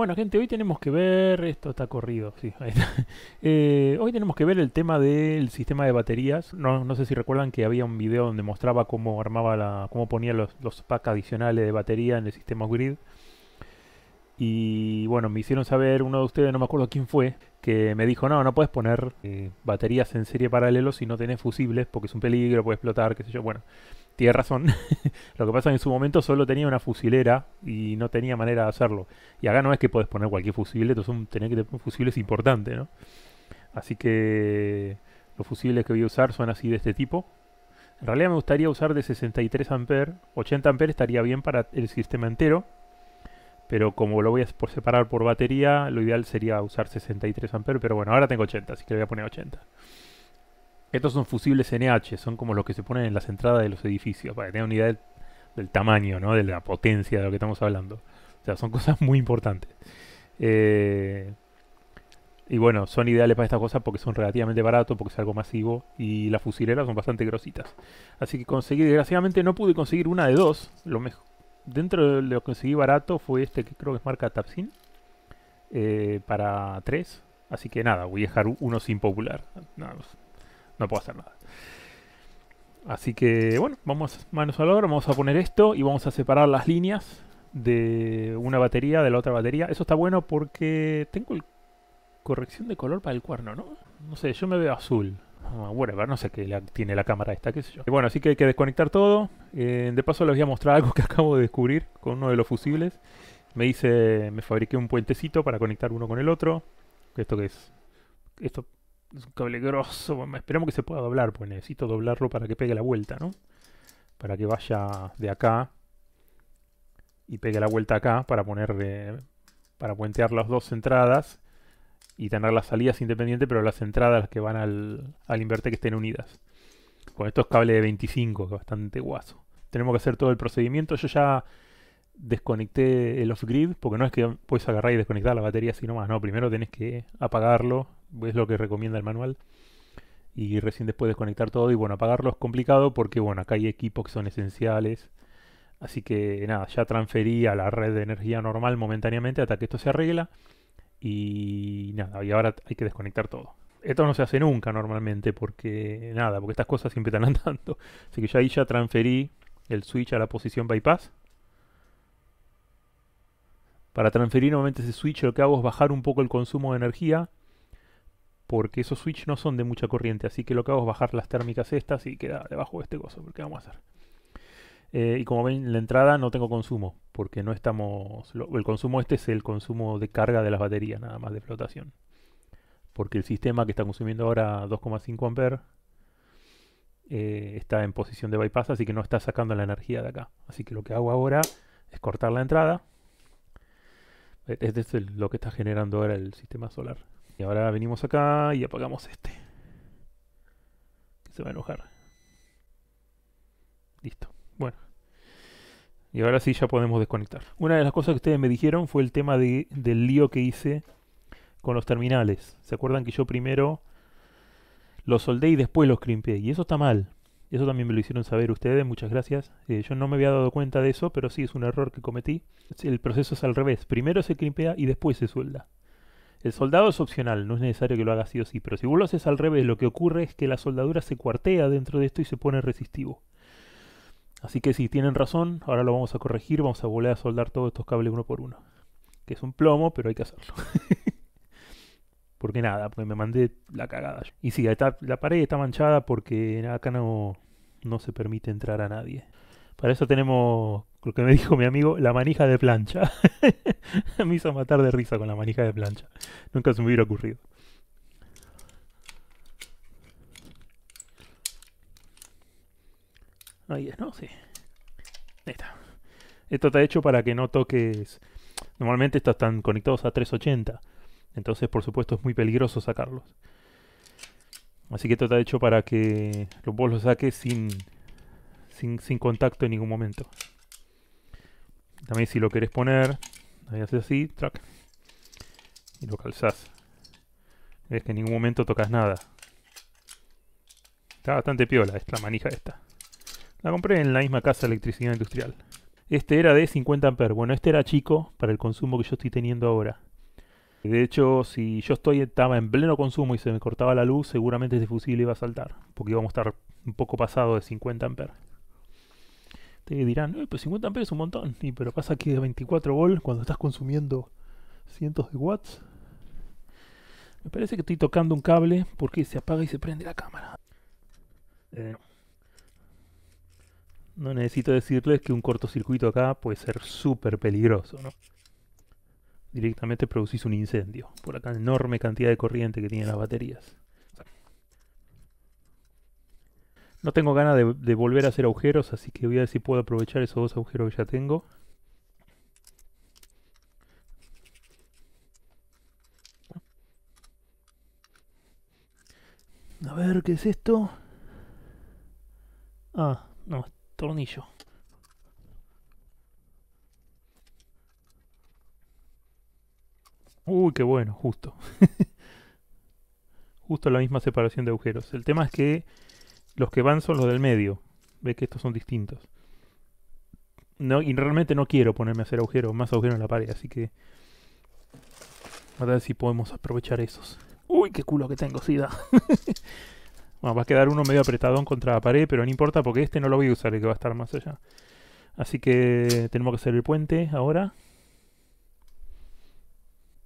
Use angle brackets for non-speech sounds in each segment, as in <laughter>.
Bueno, gente, hoy tenemos que ver. Esto está corrido, sí. Ahí está. <laughs> Eh, hoy tenemos que ver el tema del sistema de baterías. No, sé si recuerdan que había un video donde mostraba cómo armaba la. cómo ponía los, packs adicionales de batería en el sistema grid. Y bueno, me hicieron saber uno de ustedes, no me acuerdo quién fue, que me dijo, no, no puedes poner eh, baterías en serie paralelo si no tenés fusibles, porque es un peligro, puede explotar, qué sé yo. Bueno, tiene razón. <laughs> lo que pasa es que en su momento solo tenía una fusilera y no tenía manera de hacerlo. Y acá no es que puedes poner cualquier fusible, entonces tener que tener un fusible es importante, ¿no? Así que los fusibles que voy a usar son así de este tipo. En realidad me gustaría usar de 63 a 80 a estaría bien para el sistema entero. Pero como lo voy a separar por batería, lo ideal sería usar 63 a Pero bueno, ahora tengo 80, así que le voy a poner 80. Estos son fusibles NH, son como los que se ponen en las entradas de los edificios, para que tengan una idea del, tamaño, ¿no? de la potencia de lo que estamos hablando. O sea, son <laughs> cosas muy importantes. Eh, y bueno, son ideales para estas cosas porque son relativamente baratos, porque es algo masivo y las fusileras son bastante grositas. Así que conseguí, desgraciadamente no pude conseguir una de dos. Lo mejor, dentro de lo que conseguí barato fue este que creo que es marca Tapsin eh, para tres. Así que nada, voy a dejar uno sin popular. Nada más no puedo hacer nada. Así que bueno, vamos manos a la obra, vamos a poner esto y vamos a separar las líneas de una batería de la otra batería. Eso está bueno porque tengo el corrección de color para el cuerno, ¿no? No sé, yo me veo azul. Bueno, ah, no sé qué tiene la cámara esta, qué sé yo. bueno, así que hay que desconectar todo. Eh, de paso les voy a mostrar algo que <laughs> acabo de descubrir con uno de los fusibles. Me hice, me fabriqué un puentecito para conectar uno con el otro. Esto que es, esto es un cable grosso. esperemos que se pueda doblar, pues necesito doblarlo para que pegue la vuelta, ¿no? Para que vaya de acá y pegue la vuelta acá para poner eh, para puentear las dos entradas y tener las salidas independientes, pero las entradas que van al, al inverte que estén unidas. Con estos cables de 25, que bastante guaso. Tenemos que hacer todo el procedimiento. Yo ya desconecté el off-grid, porque no es que puedes agarrar y desconectar la batería sino más no. Primero tenés que apagarlo, es lo que recomienda el manual. Y recién después desconectar todo y bueno, apagarlo es complicado porque bueno, acá hay equipos que son esenciales. Así que nada, ya transferí a la red de energía normal momentáneamente hasta que esto se arregla. Y nada, y ahora hay que desconectar todo. Esto no se hace nunca normalmente porque nada, porque estas cosas siempre están <laughs> andando. Así que ya ahí ya transferí el switch a la posición bypass. Para transferir nuevamente ese switch lo que hago es bajar un poco el consumo de energía porque esos switch no son de mucha corriente, así que lo que hago es bajar las térmicas estas y queda debajo de este gozo, porque vamos a hacer. Eh, y como ven, la entrada no tengo consumo, porque no estamos... el consumo este es el consumo de carga de las baterías, nada más de flotación. Porque el sistema que está consumiendo ahora 2,5 amperes eh, está en posición de bypass, así que no está sacando la energía de acá. Así que lo que hago ahora es cortar la entrada. E, este es lo que está generando ahora el sistema solar. Y ahora venimos acá y apagamos este. se va a enojar. Listo. Bueno. Y ahora sí ya podemos desconectar. Una de las cosas que ustedes me dijeron fue el tema del lío que hice con los terminales. ¿Se acuerdan que yo primero los soldé y después los crimpé? Y eso está mal. Eso también me lo hicieron saber ustedes, muchas gracias. Eh, yo no me había dado cuenta de eso, pero sí es un error que cometí. El proceso es al revés. Primero se crimpea y después se suelda. El soldado es opcional, no es necesario que lo haga sí o sí, pero si vos lo haces al revés, lo que ocurre es que la soldadura se cuartea dentro de esto y se pone resistivo. Así que si tienen razón, ahora lo vamos a corregir, vamos a volver a soldar todos estos cables uno por uno. Que es un plomo, pero hay que hacerlo. <laughs> porque nada, pues me mandé la cagada. Y sí, la pared está manchada porque acá no, no se permite entrar a nadie. Para eso tenemos lo que me dijo mi amigo, la manija de plancha. <laughs> me hizo matar de risa con la manija de plancha. Nunca se me hubiera ocurrido. Ahí es, ¿no? Sí. Ahí está. Esto está hecho para que no toques... Normalmente estos están conectados a 380. Entonces, por supuesto, es muy peligroso sacarlos. Así que esto está hecho para que vos lo saques sin, sin, sin contacto en ningún momento. También si lo querés poner, haces así, track, y lo calzás. Ves que en ningún momento tocas nada. Está bastante piola, esta manija esta. La compré en la misma casa de electricidad industrial. Este era de 50 amperes. Bueno, este era chico para el consumo que yo estoy teniendo ahora. De hecho, si yo estoy, estaba en pleno consumo y se me cortaba la luz, seguramente este fusible iba a saltar, porque íbamos a estar un poco pasado de 50 amperes dirán, pues 50 amperes es un montón. Y, pero pasa que 24 volts cuando estás consumiendo cientos de watts. Me parece que estoy tocando un cable porque se apaga y se prende la cámara. Eh. no necesito decirles que un cortocircuito acá puede ser súper peligroso, ¿no? Directamente producís un incendio por la enorme cantidad de corriente que tienen las baterías. No tengo ganas de, volver a hacer agujeros, así que voy a ver si puedo aprovechar esos dos agujeros que ya tengo. A ver, ¿qué es esto? Ah, no, tornillo. Uy, qué bueno, justo. <laughs> justo la misma separación de agujeros. El tema es que los que van son los del medio. Ve que estos son distintos. No, y realmente no quiero ponerme a hacer agujeros, más agujeros en la pared, así que. A ver si podemos aprovechar esos. Uy, qué culo que tengo, Sida. <laughs> bueno, va a quedar uno medio apretadón contra la pared, pero no importa porque este no lo voy a usar, el que va a estar más allá. Así que tenemos que hacer el puente ahora.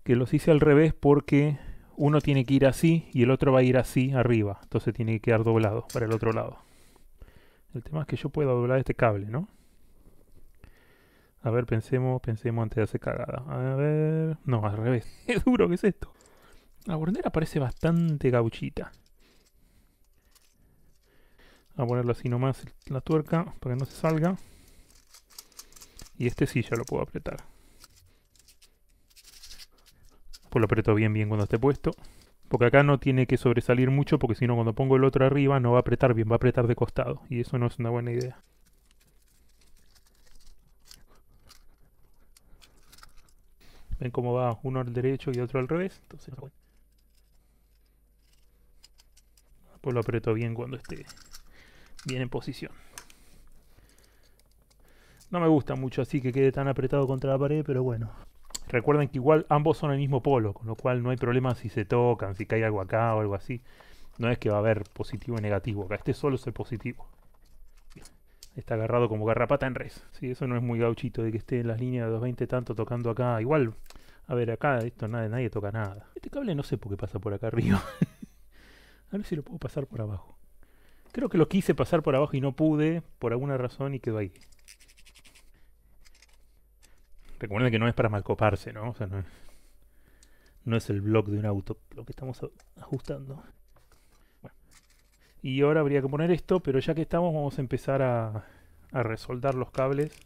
Que los hice al revés porque uno tiene que ir así y el otro va a ir así arriba. Entonces tiene que quedar doblado para el otro lado. El tema es que yo puedo doblar este cable, ¿no? A ver, pensemos, pensemos antes de hacer cagada. A ver... No, al revés. Es <laughs> duro, que es esto? La bordera parece bastante gauchita. A ponerlo así nomás la tuerca para que no se salga. Y este sí ya lo puedo apretar. Pues lo aprieto bien bien cuando esté puesto. Porque acá no tiene que sobresalir mucho porque si no cuando pongo el otro arriba no va a apretar bien, va a apretar de costado. Y eso no es una buena idea. Ven cómo va uno al derecho y otro al revés. Entonces, pues lo aprieto bien cuando esté bien en posición. No me gusta mucho así que quede tan apretado contra la pared, pero bueno. Recuerden que igual ambos son el mismo polo, con lo cual no hay problema si se tocan, si cae algo acá o algo así. No es que va a haber positivo y negativo acá. Este solo es el positivo. Está agarrado como garrapata en res. Sí, eso no es muy gauchito de que esté en las líneas de 220 tanto tocando acá. Igual, a ver, acá esto nadie, nadie toca nada. Este cable no sé por qué pasa por acá arriba. <laughs> a ver si lo puedo pasar por abajo. Creo que lo quise pasar por abajo y no pude por alguna razón y quedó ahí. Recuerden que no es para malcoparse, ¿no? O sea, no es, el blog de un auto lo que estamos ajustando. Y ahora habría que poner esto, pero ya que estamos vamos a empezar a resoldar los cables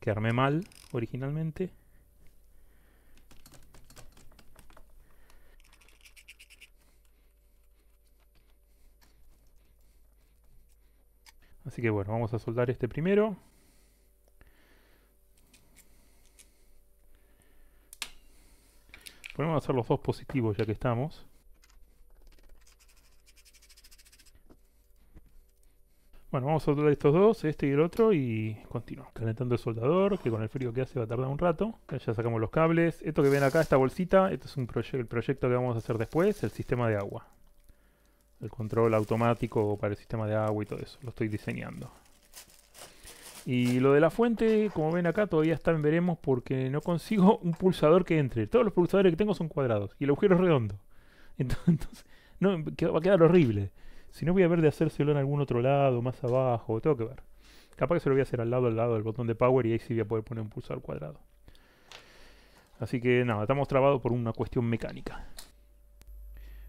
que armé mal originalmente. Así que bueno, vamos a soldar este primero. Podemos hacer los dos positivos ya que estamos. Bueno, vamos a soltar estos dos, este y el otro, y continuo. Calentando el soldador, que con el frío que hace va a tardar un rato. Ya sacamos los cables. Esto que ven acá, esta bolsita, este es un el proyecto que vamos a hacer después, el sistema de agua. El control automático para el sistema de agua y todo eso. Lo estoy diseñando. Y lo de la fuente, como ven acá, todavía está en veremos porque no consigo <laughs> un pulsador que entre. Todos los pulsadores que tengo son cuadrados y el agujero es redondo. <laughs> Entonces, no, va a quedar horrible. Si no, voy a ver de hacérselo en algún otro lado, más abajo, tengo que ver. Capaz que se lo voy a hacer al lado, al lado del botón de power y ahí sí voy a poder poner un pulsador cuadrado. Así que nada, estamos trabados por una cuestión mecánica.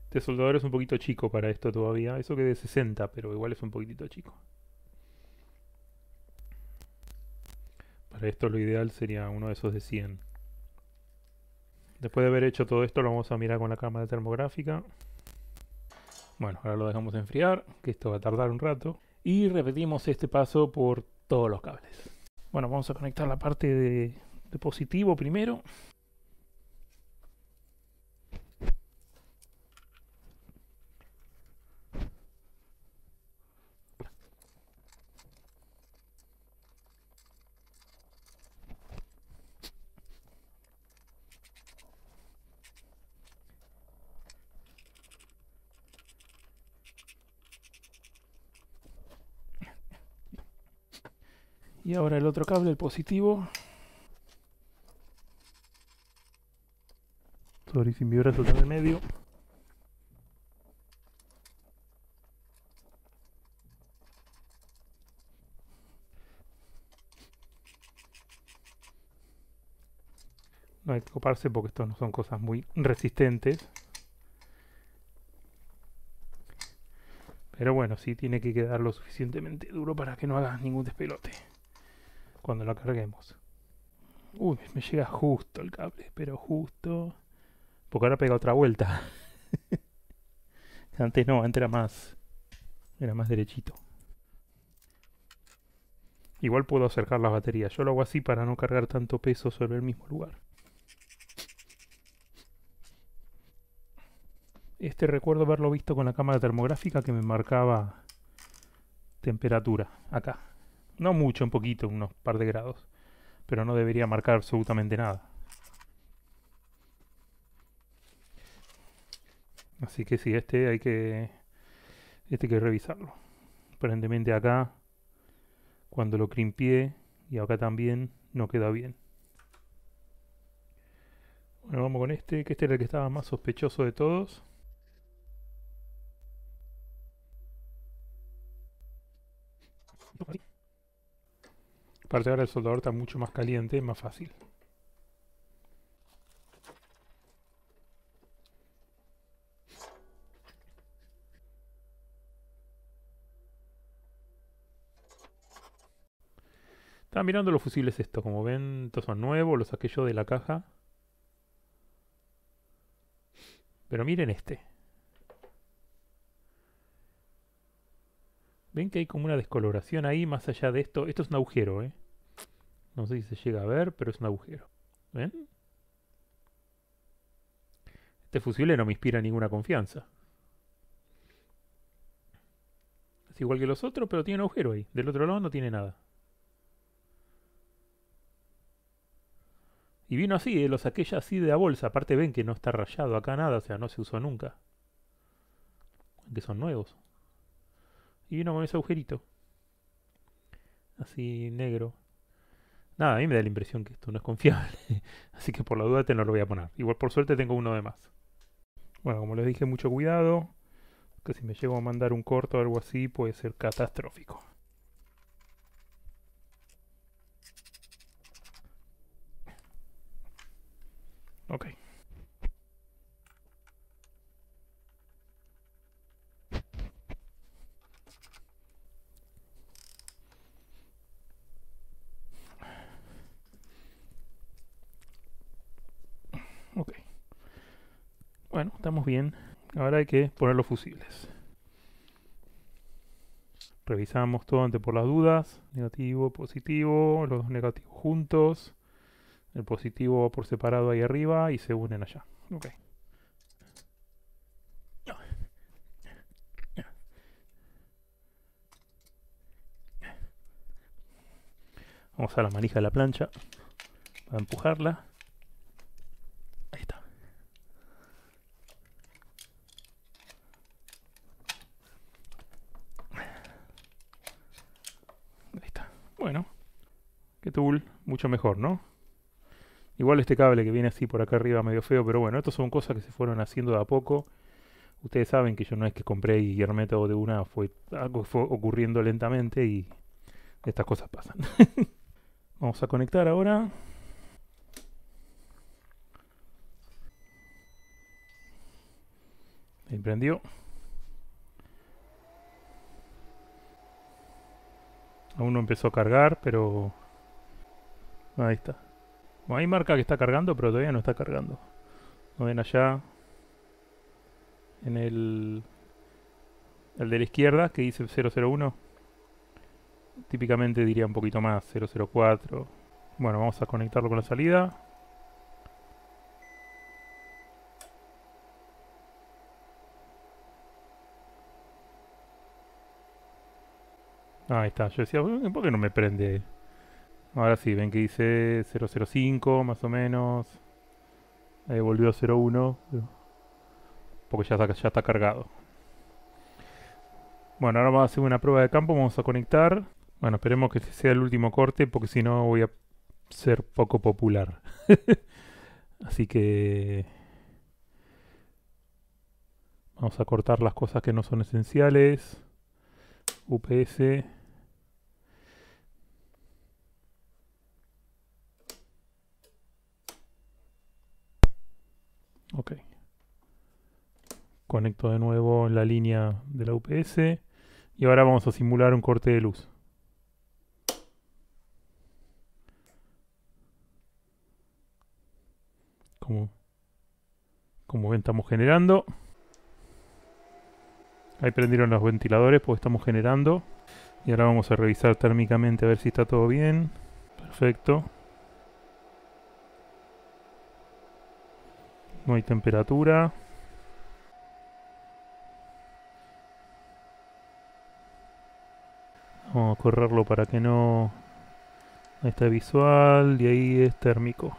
Este soldador es un poquito chico para esto todavía. Eso que de 60, pero igual es un poquitito chico. Para esto lo ideal sería uno de esos de 100. Después de haber hecho todo esto lo vamos a mirar con la cámara termográfica. Bueno, ahora lo dejamos enfriar, que esto va a tardar un rato. Y repetimos este paso por todos los cables. Bueno, vamos a conectar la parte de, de positivo primero. y ahora el otro cable, el positivo. Sorry, sin vibrar, total el medio. no hay que coparse porque estos no son cosas muy resistentes. Pero bueno, sí tiene que quedar lo suficientemente duro para que no hagas ningún despelote cuando la carguemos. Uy, me llega justo el cable, pero justo. Porque ahora pega otra vuelta. <laughs> antes no, antes era más. Era más derechito. Igual puedo acercar las baterías. Yo lo hago así para no cargar tanto peso sobre el mismo lugar. Este recuerdo haberlo visto con la cámara termográfica que me marcaba temperatura acá. No mucho, un poquito, unos par de grados. Pero no debería marcar absolutamente nada. Así que sí, este hay que... Este hay que revisarlo. Aparentemente acá, cuando lo crimpié, y acá también, no queda bien. Bueno, vamos con este, que este era el que estaba más sospechoso de todos. Aparte ahora el soldador está mucho más caliente más fácil. Estaba mirando los fusibles estos, como ven, estos son nuevos, los saqué yo de la caja. Pero miren este. Ven que hay como una descoloración ahí más allá de esto. Esto es un agujero, ¿eh? No sé si se llega a ver, pero es un agujero. ¿Ven? Este fusible no me inspira ninguna confianza. Es igual que los otros, pero tiene un agujero ahí. Del otro lado no tiene nada. Y vino así, eh, lo saqué ya así de la bolsa. Aparte ven que no está rayado acá nada, o sea, no se usó nunca. Que son nuevos. Y vino con ese agujerito. Así negro. Nada, a mí me da la impresión que esto no es confiable, <laughs> así que por la duda te este no lo voy a poner. Igual por suerte tengo uno de más. Bueno, como les dije, mucho cuidado, que si me llego a mandar un corto o algo así puede ser catastrófico. Ok. Ok. Bueno, estamos bien. Ahora hay que poner los fusibles. Revisamos todo antes por las dudas. Negativo, positivo, los dos negativos juntos. El positivo va por separado ahí arriba y se unen allá. Ok. Vamos a la manija de la plancha para empujarla. Bueno, que tool, mucho mejor, ¿no? Igual este cable que viene así por acá arriba medio feo, pero bueno, estas son cosas que se fueron haciendo de a poco. Ustedes saben que yo no es que compré y armé todo de una, fue algo fue ocurriendo lentamente y estas cosas pasan. <laughs> Vamos a conectar ahora. Se prendió. Aún no empezó a cargar, pero... Ahí está. hay marca que está cargando, pero todavía no está cargando. No ven allá. En el... El de la izquierda, que dice 001. Típicamente diría un poquito más, 004. Bueno, vamos a conectarlo con la salida. Ahí está. Yo decía, ¿por qué no me prende? Ahora sí, ven que dice 005, más o menos. Ahí volvió a 01. Porque ya está, ya está cargado. Bueno, ahora vamos a hacer una prueba de campo. Vamos a conectar. Bueno, esperemos que sea el último corte, porque si no voy a ser poco popular. <laughs> Así que... Vamos a cortar las cosas que no son esenciales. UPS. Ok. Conecto de nuevo la línea de la UPS. Y ahora vamos a simular un corte de luz. Como, como ven, estamos generando. Ahí prendieron los ventiladores porque estamos generando. Y ahora vamos a revisar térmicamente a ver si está todo bien. Perfecto. No hay temperatura. Vamos a correrlo para que no... Ahí está visual y ahí es térmico.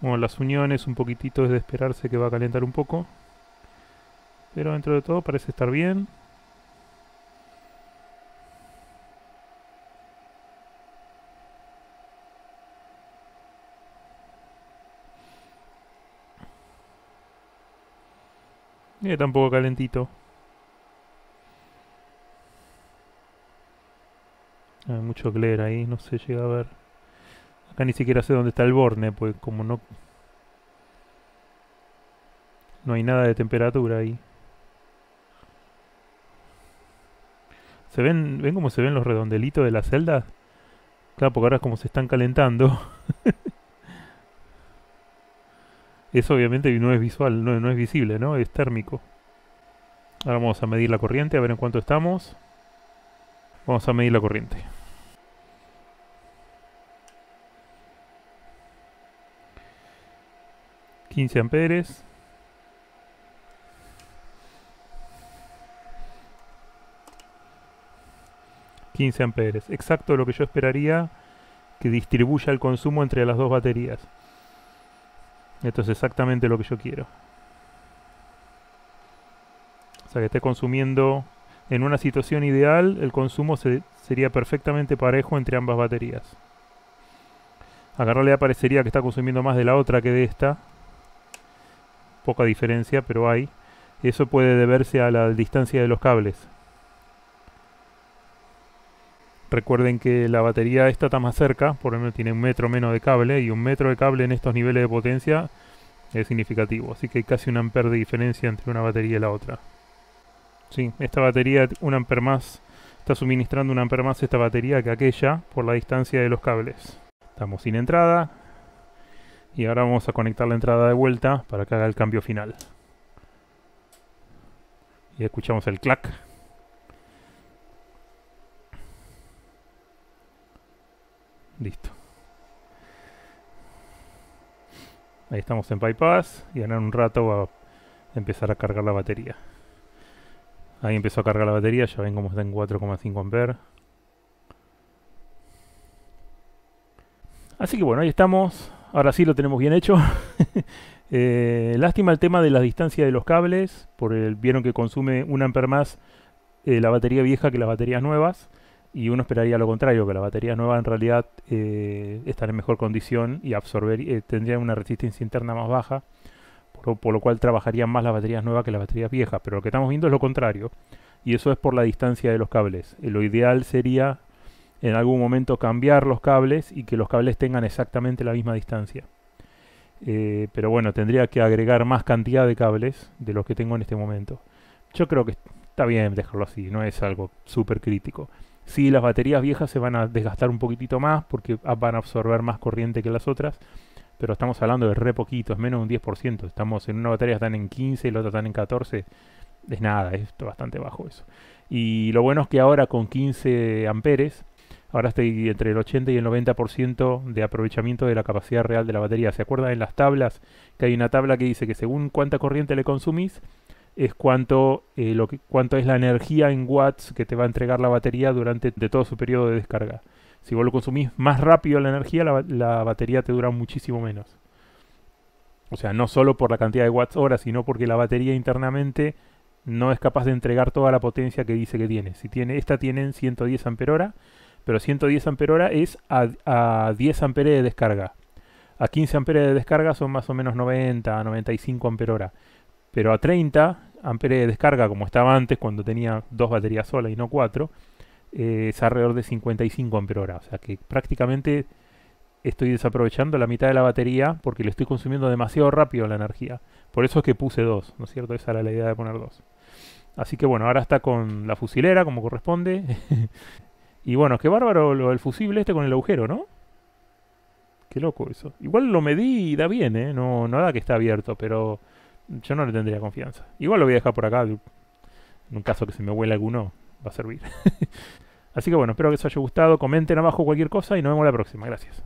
Bueno, las uniones un poquitito es de esperarse que va a calentar un poco. Pero dentro de todo parece estar bien. Y poco calentito. Hay ah, mucho glare ahí, no se llega a ver. Acá ni siquiera sé dónde está el borne, pues como no... No hay nada de temperatura ahí. ¿Se ven, ven cómo se ven los redondelitos de las celdas? Claro, porque ahora es como se están calentando. <laughs> Eso obviamente no es visual, no, no es visible, ¿no? Es térmico. Ahora vamos a medir la corriente, a ver en cuánto estamos. Vamos a medir la corriente. ...15 amperes... 15 amperes. Exacto lo que yo esperaría que distribuya el consumo entre las dos baterías. Esto es exactamente lo que yo quiero. O sea que esté consumiendo, en una situación ideal, el consumo sería perfectamente parejo entre ambas baterías. Acá en realidad que está consumiendo más de la otra que de esta. Poca diferencia, pero hay. Eso puede deberse a la distancia de los cables. Recuerden que la batería esta está más cerca, por lo menos tiene un metro menos de cable y un metro de cable en estos niveles de potencia es significativo, así que hay casi un amper de diferencia entre una batería y la otra. Sí, esta batería un amper más está suministrando un amper más esta batería que aquella por la distancia de los cables. Estamos sin entrada y ahora vamos a conectar la entrada de vuelta para que haga el cambio final. Y escuchamos el clac. Ahí estamos en bypass y en un rato va a empezar a cargar la batería. Ahí empezó a cargar la batería, ya ven cómo está en 4,5 amper. Así que bueno, ahí estamos. Ahora sí lo tenemos bien hecho. <laughs> Eh, lástima el tema de la distancia de los cables. Por el, vieron que consume un amper más eh, la batería vieja que las baterías nuevas y uno esperaría lo contrario, que la batería nueva en realidad eh, en mejor condición y absorber, eh, una resistencia interna más baja, por, lo cual trabajarían más las baterías nuevas que las baterías viejas. Pero lo que estamos viendo es lo contrario, y eso es por la distancia de los cables. Eh, lo ideal sería en algún momento cambiar los cables y que los cables tengan exactamente la misma distancia. Eh, pero bueno, tendría que agregar más cantidad de cables de los que tengo en este momento. Yo creo que está bien dejarlo así, no es algo súper crítico. Sí, las baterías viejas se van a desgastar un poquitito más porque van a absorber más corriente que las otras, pero estamos hablando de re poquito, es menos de un 10%. Estamos en una batería están en 15 y la otra están en 14. Es nada, es bastante bajo eso. Y lo bueno es que ahora con 15 amperes, ahora estoy entre el 80 y el 90% de aprovechamiento de la capacidad real de la batería. ¿Se acuerdan en las tablas que hay una tabla que dice que según cuánta corriente le consumís, es cuánto, eh, lo que, cuánto es la energía en watts que te va a entregar la batería durante de todo su periodo de descarga. Si vos lo consumís más rápido la energía, la, batería te dura muchísimo menos. O sea, no solo por la cantidad de watts hora, sino porque la batería internamente no es capaz de entregar toda la potencia que dice que tiene. Si tiene esta tienen 110 amperhora, pero 110 amperhora es a, 10 amperes de descarga. A 15 amperes de descarga son más o menos 90, a 95 amperhora. Pero a 30 Amperes de descarga como estaba antes cuando tenía dos baterías solas y no cuatro eh, es alrededor de 55 hora o sea que prácticamente estoy desaprovechando la mitad de la batería porque le estoy consumiendo demasiado rápido la energía por eso es que puse dos no es cierto esa era la idea de poner dos así que bueno ahora está con la fusilera como corresponde <laughs> y bueno qué bárbaro lo del fusible este con el agujero no Qué loco eso. Igual lo medí y da bien, ¿eh? No, nada da que está abierto, pero yo no le tendría confianza. Igual lo voy a dejar por acá. En un caso que se me huela alguno, va a servir. <laughs> Así que bueno, espero que os haya gustado. Comenten abajo cualquier cosa y nos vemos la próxima. Gracias.